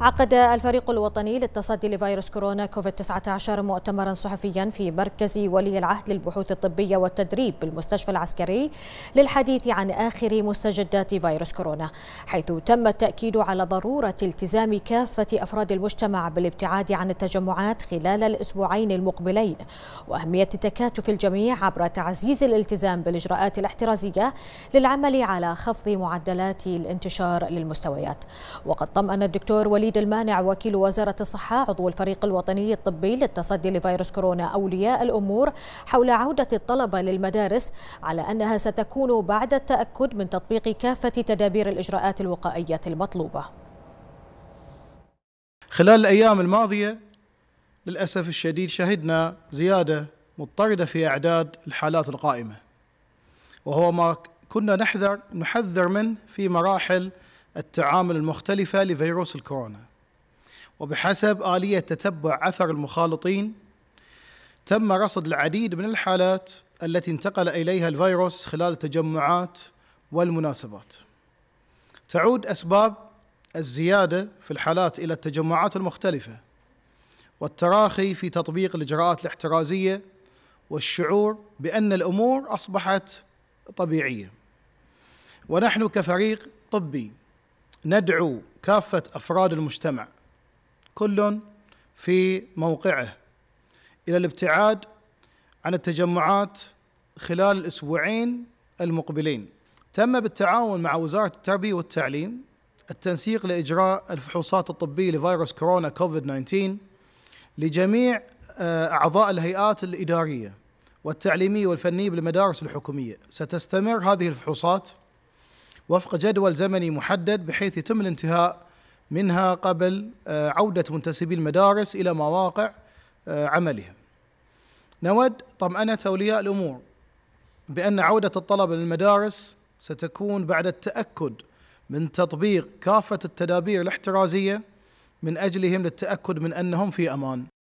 عقد الفريق الوطني للتصدي لفيروس كورونا كوفيد 19 مؤتمرا صحفيا في مركز ولي العهد للبحوث الطبيه والتدريب بالمستشفى العسكري للحديث عن اخر مستجدات فيروس كورونا، حيث تم التاكيد على ضروره التزام كافه افراد المجتمع بالابتعاد عن التجمعات خلال الاسبوعين المقبلين، واهميه تكاتف الجميع عبر تعزيز الالتزام بالاجراءات الاحترازيه للعمل على خفض معدلات الانتشار للمستويات. وقد طمأن الدكتور ولي وليد المانع وكيل وزارة الصحة عضو الفريق الوطني الطبي للتصدي لفيروس كورونا أولياء الأمور حول عودة الطلبة للمدارس على أنها ستكون بعد التأكد من تطبيق كافة تدابير الإجراءات الوقائية المطلوبة خلال الأيام الماضية للأسف الشديد شهدنا زيادة مضطردة في أعداد الحالات القائمة وهو ما كنا نحذر نحذر منه في مراحل التعامل المختلفة لفيروس الكورونا وبحسب آلية تتبع أثر المخالطين تم رصد العديد من الحالات التي انتقل إليها الفيروس خلال التجمعات والمناسبات تعود أسباب الزيادة في الحالات إلى التجمعات المختلفة والتراخي في تطبيق الإجراءات الاحترازية والشعور بأن الأمور أصبحت طبيعية ونحن كفريق طبي ندعو كافة أفراد المجتمع كل في موقعه إلى الابتعاد عن التجمعات خلال الأسبوعين المقبلين تم بالتعاون مع وزارة التربية والتعليم التنسيق لإجراء الفحوصات الطبية لفيروس كورونا كوفيد 19 لجميع آه، أعضاء الهيئات الإدارية والتعليمية والفنية بالمدارس الحكومية ستستمر هذه الفحوصات وفق جدول زمني محدد بحيث يتم الانتهاء منها قبل آه، عودة منتسبي المدارس إلى مواقع آه، عملهم نود طمأنة أولياء الأمور بأن عودة الطلبة للمدارس ستكون بعد التأكد من تطبيق كافة التدابير الاحترازية من أجلهم للتأكد من أنهم في أمان